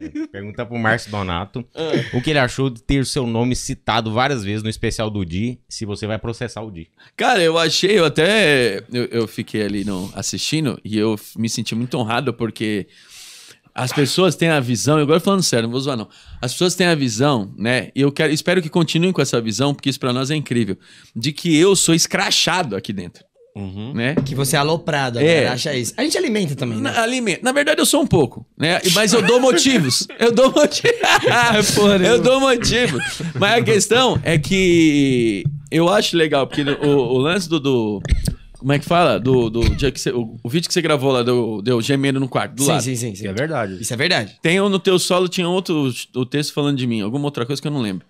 Pergunta é, pergunta pro Márcio Donato ah. o que ele achou de ter seu nome citado várias vezes no especial do Di, se você vai processar o Di. Cara, eu achei, eu até eu, eu fiquei ali no, assistindo e eu me senti muito honrado porque as pessoas têm a visão, agora falando sério, não vou zoar não. As pessoas têm a visão, né? E eu quero, espero que continuem com essa visão, porque isso para nós é incrível, de que eu sou escrachado aqui dentro. Uhum. Né? Que você é aloprado, a é. acha isso. A gente alimenta também, né? Na, alimenta. Na verdade, eu sou um pouco, né? Mas eu dou motivos. Eu dou motivos. Ah, eu dou motivos. Mas a questão é que eu acho legal, porque o, o lance do, do, Como é que fala? Do, do dia que você, o, o, vídeo que você gravou lá, do, deu gemendo no quarto, do sim, lado. Sim, sim, sim. É verdade. Isso é verdade. Tem no teu solo, tinha outro o texto falando de mim, alguma outra coisa que eu não lembro.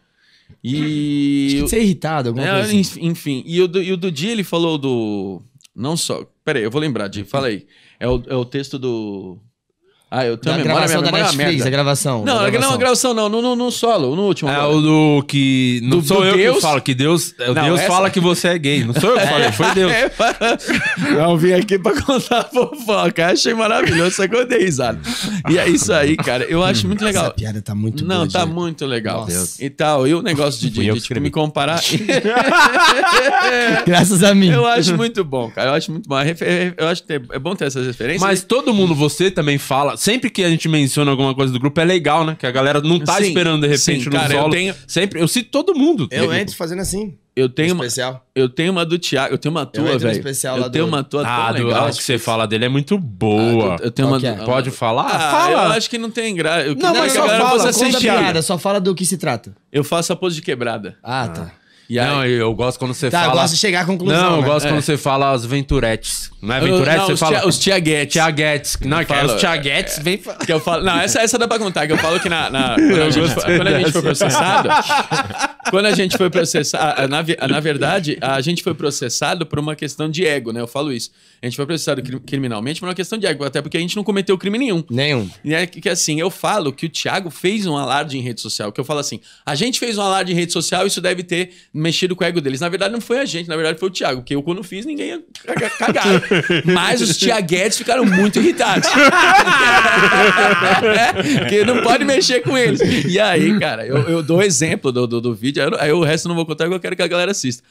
E. Ser é irritado, alguma é, coisa. Assim. Enfim, e o, do, e o do dia ele falou do. Não só. Peraí, eu vou lembrar de. Falei. É o, é o texto do. Ah, eu tenho a memória, gravação minha da é Netflix, é a gravação. Não, gravação. É não, a gravação não, no, no, no solo, no último. É agora. o do que. Não do, sou do eu Deus? que falo, que Deus. É, não, Deus essa... fala que você é gay. Não sou eu que falei, foi Deus. Eu vim aqui pra contar a fofoca. Achei maravilhoso, só que eu dei risada. E é isso aí, cara. Eu acho muito legal. Essa piada tá muito Não, tá muito legal. Nossa. E tal, e o negócio de, de, de tipo, me comparar. Graças a mim. Eu acho muito bom, cara. Eu acho muito bom. Eu acho que é, é bom ter essas referências. Mas todo mundo, você também fala. Sempre que a gente menciona alguma coisa do grupo, é legal, né? Que a galera não tá sim, esperando de repente sim, no cara, solo. Eu tenho... Sempre. Eu cito todo mundo. Eu tipo, entro grupo. fazendo assim. Eu tenho uma, especial. eu tenho uma do Thiago, eu tenho uma tua, velho. Eu, eu tenho uma tua ah, tão legal. que você fala dele é muito boa. Ah, eu, tenho uma, é? pode falar? Ah, fala. Eu acho que não tem graça. Não, mas só é fala, conta piada, só fala do que se trata. Eu faço a pose de quebrada. Ah, tá. E não, eu gosto quando você tá, fala. Eu gosto de chegar à conclusão. Não, eu né? gosto é. quando você fala as Venturetes. Não é Venturetes? Você os fala. Tia, os Tiaguetes. Tiaguetes. Não, não que falo, é os Tiaguetes é. vem. Que eu falo. Não, essa, essa dá pra contar, que eu falo que na. na quando, a gente, quando a gente foi processado. quando a gente foi processado. Na, na verdade, a gente foi processado por uma questão de ego, né? Eu falo isso. A gente foi processado criminalmente por uma questão de ego, até porque a gente não cometeu crime nenhum. Nenhum. E é que assim, eu falo que o Thiago fez um alarde em rede social, que eu falo assim: a gente fez um alarde em rede social, isso deve ter mexido com o ego deles. Na verdade, não foi a gente, na verdade foi o Thiago, Que eu quando fiz, ninguém cagava. Mas os Tiaguetes ficaram muito irritados. porque é, não pode mexer com eles. E aí, cara, eu, eu dou exemplo do, do, do vídeo, aí, eu, o resto eu não vou contar, porque eu quero que a galera assista.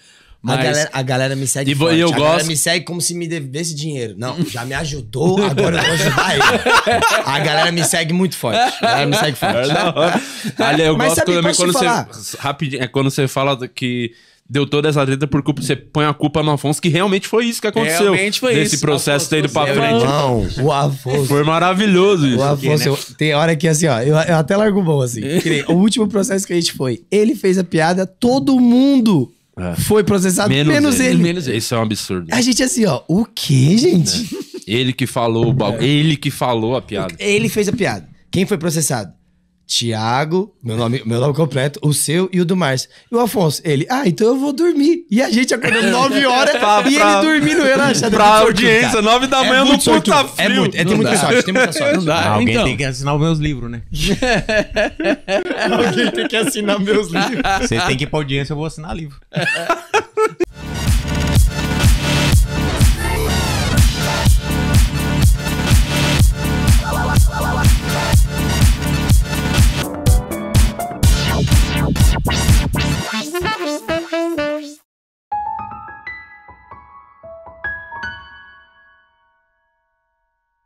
Mas... A, galera, a galera me segue e forte. Eu a gosto... galera me segue como se me devesse dinheiro. Não, já me ajudou, agora eu vou ajudar ele. A galera me segue muito forte. A galera me segue forte. É, Olha, eu Mas gosto também quando você... Rapidinho, é quando você fala que deu toda essa treta por culpa. Você põe a culpa no Afonso, que realmente foi isso que aconteceu. Realmente foi Nesse Desse processo ter ido pra é frente. Não, o Afonso. Foi maravilhoso isso. O Afonso, aqui, né? tem hora que assim, ó, eu, eu até largo mão assim. o último processo que a gente foi, ele fez a piada, todo mundo é. Foi processado menos, menos ele. ele. Menos Isso é um absurdo. A gente assim, ó, o que, gente? É. Ele que falou o bagulho. É. Ele que falou a piada. Ele fez a piada. Quem foi processado? Tiago, meu nome, meu nome completo, o seu e o do Márcio. E o Afonso, ele, ah, então eu vou dormir. E a gente acordando 9 horas pra, e pra, ele dormindo relaxado. Pra audiência, nove 9 da é manhã é no puta frio. É muito, é, é tem muita sorte, tem muita sorte. Não dá. Ah, alguém então. tem que assinar os meus livros, né? alguém tem que assinar meus livros. Você tem que ir pra audiência, eu vou assinar livro.